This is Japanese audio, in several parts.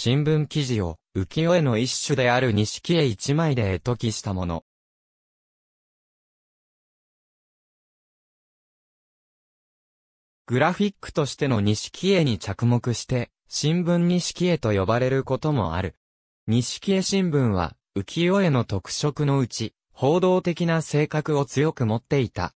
新聞記事を浮世絵の一種である錦絵一枚で絵解きしたもの。グラフィックとしての錦絵に着目して、新聞錦絵と呼ばれることもある。錦絵新聞は、浮世絵の特色のうち、報道的な性格を強く持っていた。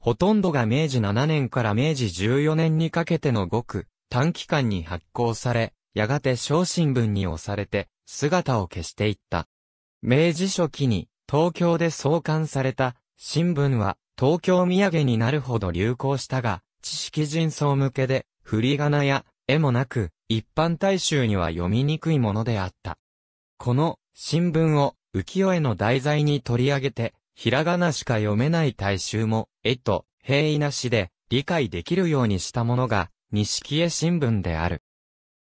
ほとんどが明治7年から明治14年にかけてのごく短期間に発行され、やがて小新聞に押されて、姿を消していった。明治初期に、東京で創刊された、新聞は、東京土産になるほど流行したが、知識人層向けで、振り仮名や、絵もなく、一般大衆には読みにくいものであった。この、新聞を、浮世絵の題材に取り上げて、ひらがなしか読めない大衆も、絵と、平易なしで、理解できるようにしたものが、錦絵新聞である。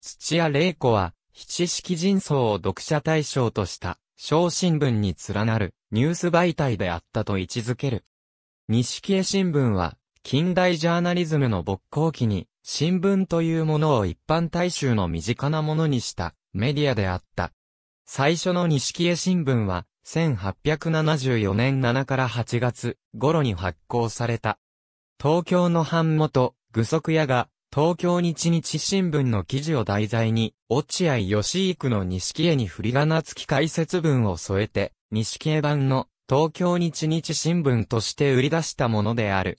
土屋玲子は、七式人層を読者対象とした、小新聞に連なるニュース媒体であったと位置づける。錦絵新聞は、近代ジャーナリズムの勃興期に、新聞というものを一般大衆の身近なものにしたメディアであった。最初の錦絵新聞は、1874年7から8月頃に発行された。東京の版元、具足屋が、東京日日新聞の記事を題材に、落合義行の錦絵に振り仮名付き解説文を添えて、錦絵版の東京日日新聞として売り出したものである。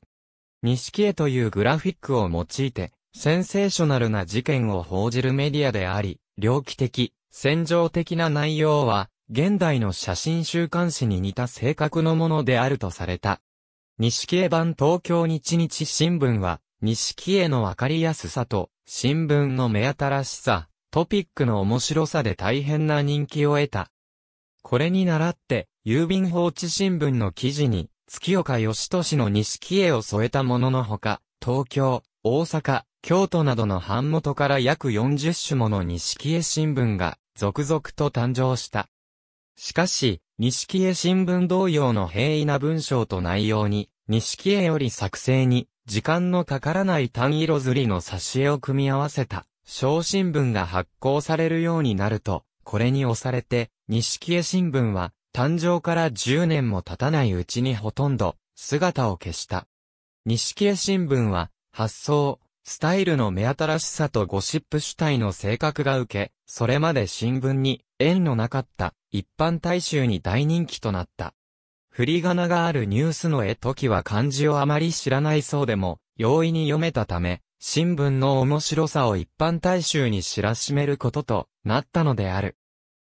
錦絵というグラフィックを用いて、センセーショナルな事件を報じるメディアであり、猟奇的、戦場的な内容は、現代の写真週刊誌に似た性格のものであるとされた。錦絵版東京日日新聞は、錦絵のわかりやすさと、新聞の目新しさ、トピックの面白さで大変な人気を得た。これに倣って、郵便放置新聞の記事に、月岡義俊の錦絵を添えたもののほか、東京、大阪、京都などの版元から約40種もの錦絵新聞が、続々と誕生した。しかし、錦絵新聞同様の平易な文章と内容に、錦絵より作成に、時間のかからない単色刷りの挿絵を組み合わせた、小新聞が発行されるようになると、これに押されて、西絵新聞は、誕生から10年も経たないうちにほとんど、姿を消した。西絵新聞は、発想、スタイルの目新しさとゴシップ主体の性格が受け、それまで新聞に縁のなかった一般大衆に大人気となった。振り仮名があるニュースの絵時は漢字をあまり知らないそうでも、容易に読めたため、新聞の面白さを一般大衆に知らしめることとなったのである。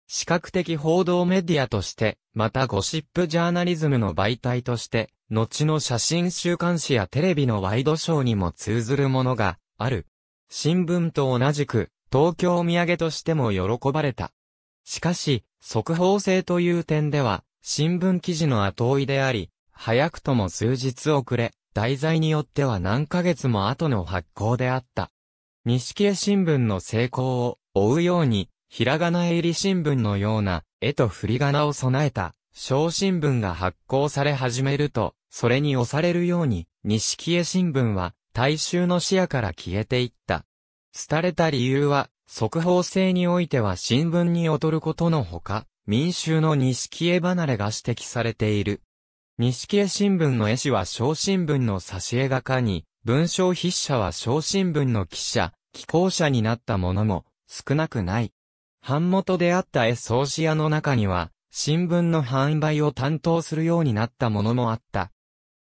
視覚的報道メディアとして、またゴシップジャーナリズムの媒体として、後の写真週刊誌やテレビのワイドショーにも通ずるものがある。新聞と同じく、東京土産としても喜ばれた。しかし、速報性という点では、新聞記事の後追いであり、早くとも数日遅れ、題材によっては何ヶ月も後の発行であった。錦絵新聞の成功を追うように、ひらがな入り新聞のような絵と振り仮名を備えた小新聞が発行され始めると、それに押されるように、錦絵新聞は大衆の視野から消えていった。廃れた理由は、速報性においては新聞に劣ることのほか、民衆の錦絵離れが指摘されている。錦絵新聞の絵師は小新聞の挿絵画家に、文章筆者は小新聞の記者、寄稿者になったものも少なくない。版元であった絵創始屋の中には、新聞の販売を担当するようになったものもあった。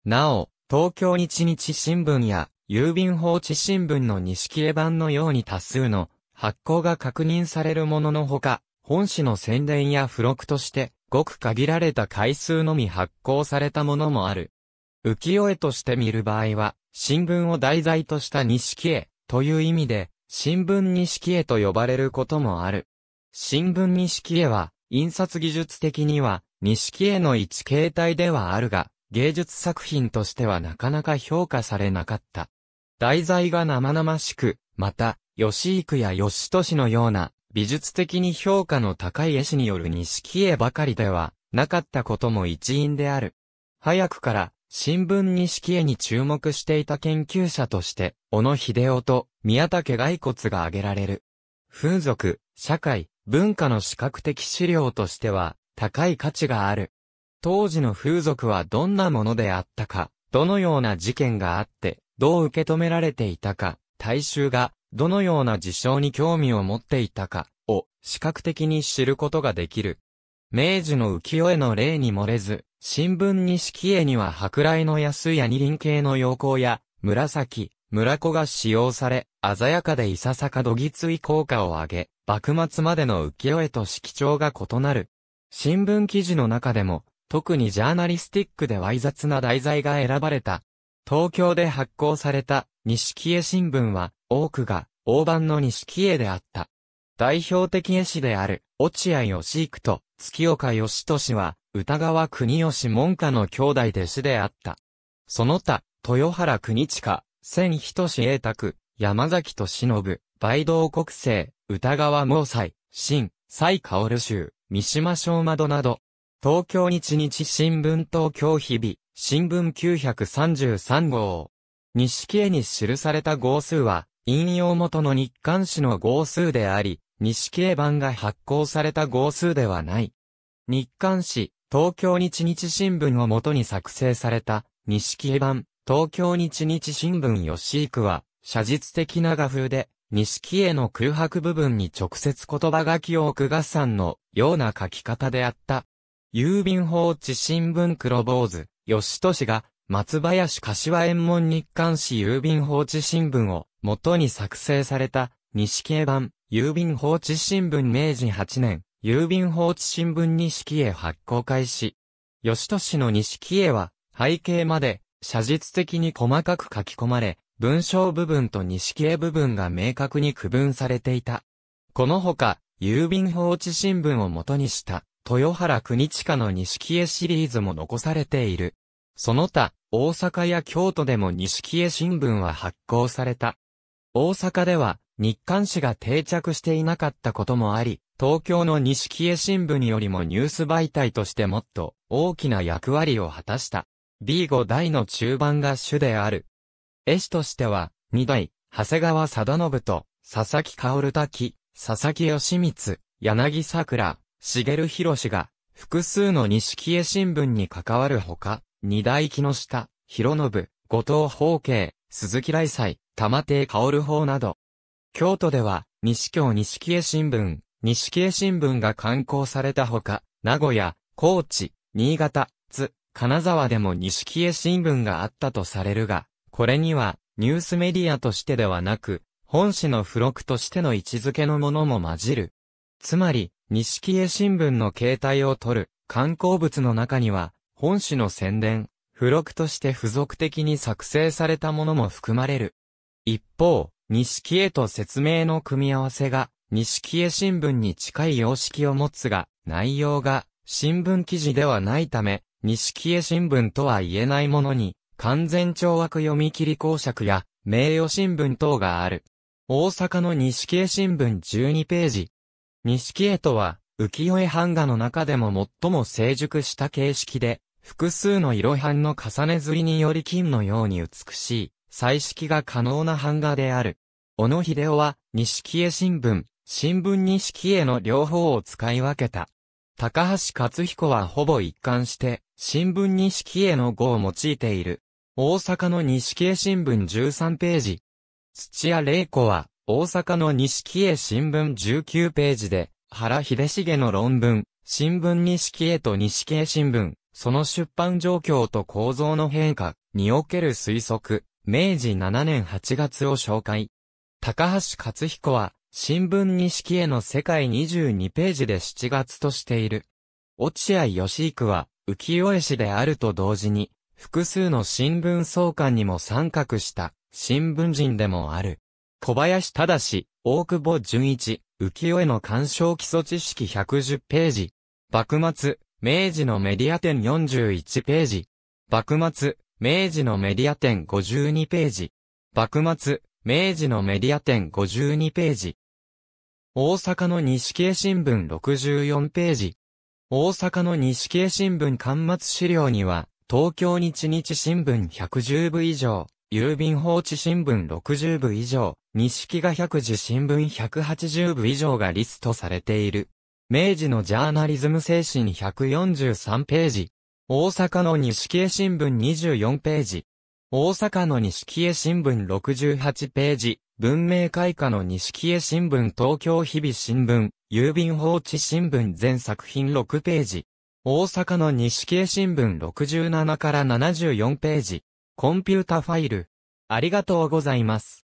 なお、東京日日新聞や郵便放置新聞の錦絵版のように多数の発行が確認されるもののほか、本誌の宣伝や付録として、ごく限られた回数のみ発行されたものもある。浮世絵として見る場合は、新聞を題材とした錦絵という意味で、新聞錦絵と呼ばれることもある。新聞錦絵は、印刷技術的には、錦絵の一形態ではあるが、芸術作品としてはなかなか評価されなかった。題材が生々しく、また、吉幾や吉俊のような、美術的に評価の高い絵師による錦絵ばかりではなかったことも一因である。早くから新聞錦絵に注目していた研究者として、小野秀夫と宮武骸骨が挙げられる。風俗、社会、文化の視覚的資料としては高い価値がある。当時の風俗はどんなものであったか、どのような事件があって、どう受け止められていたか、大衆がどのような事象に興味を持っていたかを視覚的に知ることができる。明治の浮世絵の例に漏れず、新聞錦絵には舶来の安ニ二輪系の陽光や、紫、村子が使用され、鮮やかでいささかどぎつい効果を上げ、幕末までの浮世絵と色調が異なる。新聞記事の中でも、特にジャーナリスティックで猥雑な題材が選ばれた。東京で発行された、錦絵新聞は、多くが、大判の錦絵であった。代表的絵師である、落合義幾と、月岡義俊は、歌川国吉門下の兄弟弟子であった。その他、豊原国近、千人志栄拓、山崎と信、梅道国政、歌川毛斎、新、蔡薫州、三島小窓など、東京日日新聞東京日々、新聞933号。錦絵に記された号数は、引用元の日刊誌の号数であり、西京版が発行された号数ではない。日刊誌、東京日日新聞を元に作成された、西京版、東京日日新聞吉井区は、写実的な画風で、西京の空白部分に直接言葉書きを置く合算のような書き方であった。郵便放置新聞黒坊主、吉都氏が、松林柏園門日刊誌郵便放置新聞を、元に作成された、西絵版、郵便放置新聞明治8年、郵便放置新聞錦絵発行開始。吉都市の錦絵は、背景まで、写実的に細かく書き込まれ、文章部分と錦絵部分が明確に区分されていた。このほか、郵便放置新聞を元にした、豊原国近の錦絵シリーズも残されている。その他、大阪や京都でも錦絵新聞は発行された。大阪では日刊紙が定着していなかったこともあり、東京の木江新聞よりもニュース媒体としてもっと大きな役割を果たした。B5 代の中盤が主である。絵師としては、二代、長谷川貞信と、佐々木薫滝、佐々木義光、柳桜、茂博が、複数の木江新聞に関わるほか、二代木下、広信、後藤宝慶、鈴木来斎、玉手薫法など。京都では、西京西江新聞、西江新聞が刊行されたほか、名古屋、高知、新潟、津、金沢でも西江新聞があったとされるが、これには、ニュースメディアとしてではなく、本誌の付録としての位置づけのものも混じる。つまり、西江新聞の形態を取る、刊行物の中には、本誌の宣伝、付録として付属的に作成されたものも含まれる。一方、錦絵と説明の組み合わせが、錦絵新聞に近い様式を持つが、内容が新聞記事ではないため、錦絵新聞とは言えないものに、完全懲悪読み切り公爵や、名誉新聞等がある。大阪の錦絵新聞12ページ。錦絵とは、浮世絵版画の中でも最も成熟した形式で、複数の色版の重ね刷りにより金のように美しい、彩色が可能な版画である。小野秀夫は、錦絵新聞、新聞錦絵の両方を使い分けた。高橋克彦はほぼ一貫して、新聞錦絵の語を用いている。大阪の錦絵新聞13ページ。土屋玲子は、大阪の錦絵新聞19ページで、原秀重の論文、新聞錦絵と錦絵新聞、その出版状況と構造の変化における推測、明治7年8月を紹介。高橋克彦は、新聞錦絵の世界22ページで7月としている。落合義育は、浮世絵師であると同時に、複数の新聞創刊にも参画した、新聞人でもある。小林忠、大久保純一、浮世絵の鑑賞基礎知識110ページ。幕末、明治のメディア展41ページ。幕末、明治のメディア展52ページ。幕末、明治のメディア展52ページ。大阪の西京新聞64ページ。大阪の西京新聞刊末資料には、東京日日新聞110部以上、郵便放置新聞60部以上、西木が百字新聞180部以上がリストされている。明治のジャーナリズム精神143ページ。大阪の西経新聞24ページ。大阪の西経新聞68ページ。文明開化の西経新聞東京日々新聞。郵便放置新聞全作品6ページ。大阪の西経新聞67から74ページ。コンピュータファイル。ありがとうございます。